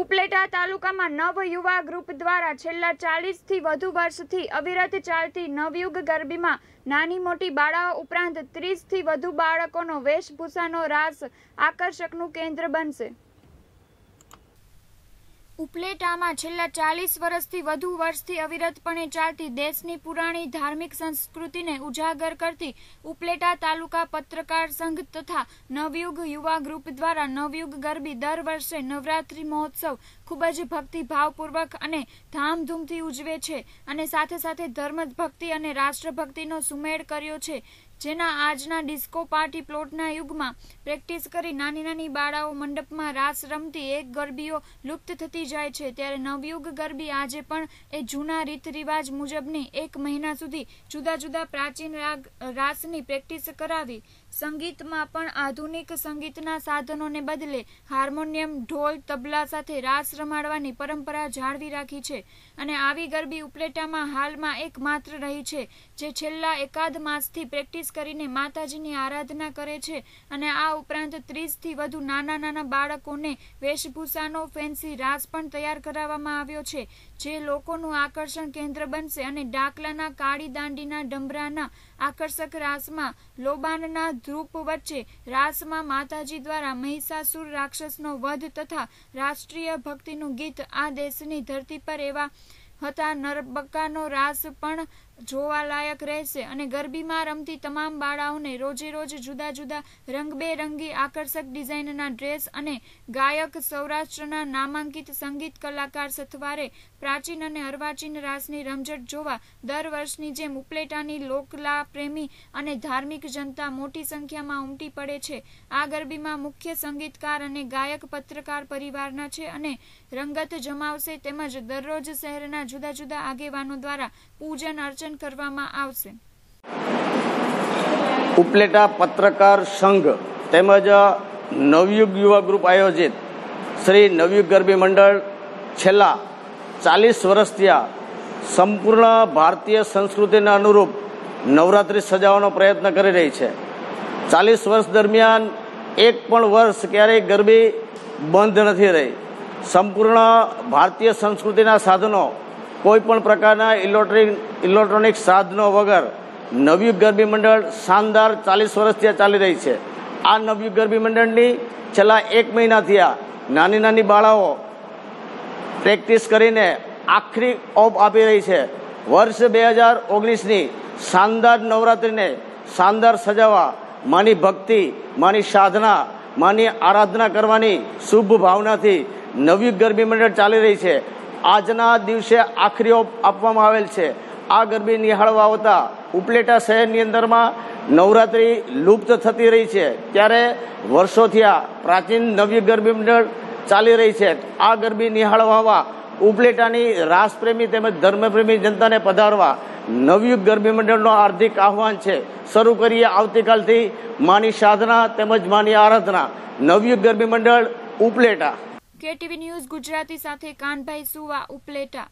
ઉપલેટા તાલુકામાં નવયુવા ગ્રુપ દ્વારા છેલ્લા ચાલીસથી વધુ વર્ષથી અવિરત ચાલતી નવયુગ ગરબીમાં નાની મોટી બાળાઓ ઉપરાંત ત્રીસથી વધુ બાળકોનો વેશભૂષાનો રાસ આકર્ષકનું કેન્દ્ર બનશે ઉપલેટામાં છેલ્લા ચાલીસ વર્ષથી વધુ વર્ષથી અવિરતપણે ચાલતી દેશની પુરાણી ધાર્મિક સંસ્કૃતિને ઉજાગર કરતી ઉપલેટા તાલુકા પત્રકાર સંઘ તથા નવયુગ યુવા ગ્રુપ દ્વારા નવયુગ ગરબી દર વર્ષે નવરાત્રી મહોત્સવ ખૂબ જ ભક્તિભાવપૂર્વક અને ધામધૂમથી ઉજવે છે અને સાથે સાથે ધર્મ ભક્તિ અને રાષ્ટ્રભક્તિનો સુમેળ કર્યો છે જેના આજના ડિસ્કો પાર્ટી પ્લોટના યુગમાં પ્રેક્ટિસ કરી નાની નાની બાળાઓ મંડપમાં રાસ રમતી એક ગરબીઓ લુપ્ત થતી જાય છે ત્યારે નવયુગ ગરબી આજે પણ એ જૂના રીત રિવાજ મુજબની એક મહિના સુધી જુદા જુદા પ્રાચીન રાગ રાસની પ્રેક્ટિસ કરાવી સંગીતમાં પણ આધુનિક સંગીતના સાધનોને બદલે હાર્મોનિયમ ઢોલ તબલા સાથે રાસ રમાડવાની પરંપરા જાળવી રાખી છે અને આવી ગરબી ઉપલેટામાં હાલમાં એકમાત્ર રહી છે જે છેલ્લા એકાદ માસથી પ્રેક્ટિસ ઉપવાસ કરીને માતાજીની આરાધના કરે છે અને આ ઉપરાંત ત્રીસથી વધુ નાના નાના બાળકોને વેશભૂષાનો ફેન્સી રાસ પણ તૈયાર કરાવવામાં આવ્યો છે જે લોકોનું આકર્ષણ કેન્દ્ર બનશે અને ડાકલાના કાળી દાંડીના ડમરાના આકર્ષક રાસમાં લોબાનના ધ્રુપ વચ્ચે રાસમાં માતાજી દ્વારા મહિષાસુર રાક્ષસનો વધ તથા રાષ્ટ્રીય ભક્તિનું ગીત આ દેશની ધરતી પર એવા હતા નર્મકાનો રાસ પણ જોવાલાયક રહેશે અને ગરબીમાં રમતી તમામ બાળાઓને રોજે રોજ જુદા જુદા રંગબેરંગી આકર્ષક ડિઝાઇનના ડ્રેસ અને ગાયક સૌરાષ્ટ્રના નામાંકિત સંગીત કલાકાર સથવારે પ્રાચીન અને અર્વાચીન રાસની રમઝટ જોવા દર વર્ષની જેમ ઉપલેટાની લોકલા પ્રેમી અને ધાર્મિક જનતા મોટી સંખ્યામાં ઉમટી પડે છે આ ગરબીમાં મુખ્ય સંગીતકાર અને ગાયક પત્રકાર પરિવારના છે અને રંગત જમાવશે તેમજ દરરોજ શહેરના જુદા જુદા આગેવાનો દ્વારા પૂજન અર્ચન કરવામાં આવશે ઉપલેટા પત્રકાર સંઘ તેમજ નવયુગ યુવા ગ્રુપ આયોજિત શ્રી નવયુગ ગરબી મંડળ છેલ્લા ચાલીસ વર્ષથી આ સંપૂર્ણ ભારતીય સંસ્કૃતિના અનુરૂપ નવરાત્રિ સજાવવાનો પ્રયત્ન કરી રહી છે ચાલીસ વર્ષ દરમિયાન એક પણ વર્ષ ક્યારેય ગરબી બંધ નથી રહી સંપૂર્ણ ભારતીય સંસ્કૃતિના સાધનો કોઈ પણ પ્રકારના ઇલેક્ટ્રિક ઇલેક્ટ્રોનિક સાધનો વગર નવયુગ ગરબી મંડળ શાનદાર ચાલીસ વર્ષથી ચાલી રહી છે આ નવયુગ ગરબી મંડળની છેલ્લા એક મહિનાથી આ નાની નાની બાળાઓ પ્રેક્ટિસ કરીને આખરી ઓપ આપી રહી છે વર્ષ બે હજાર ઓગણીસની શાનદાર નવરાત્રિને શાનદાર સજાવવા માની ભક્તિ માની સાધના માની આરાધના કરવાની શુભ ભાવનાથી નવી ગરબી મંડળ ચાલી રહી છે આજના દિવસે આખરીઓ આપવામાં આવેલ છે આ ગરબી નિહાળવા આવતા ઉપલેટા શહેરની અંદરમાં નવરાત્રિ લુપ્ત થતી રહી છે ત્યારે વર્ષોથી આ પ્રાચીન નવ્ય ગરબી મંડળ ચાલી રહી છે આ ગરબી નિહાળવામાં ઉપલેટાની રાસપ્રેમી તેમજ ધર્મપ્રેમી જનતાને પધારવા નવયુગ ગરબી મંડળનો હાર્દિક આહવાન છે શરૂ કરીએ આવતીકાલથી માની સાધના તેમજ માની આરાધના નવયુગ ગરબી મંડળ ઉપલેટા કેટીવી ન્યૂઝ ગુજરાતી સાથે કાનભાઈ સુવા ઉપલેટા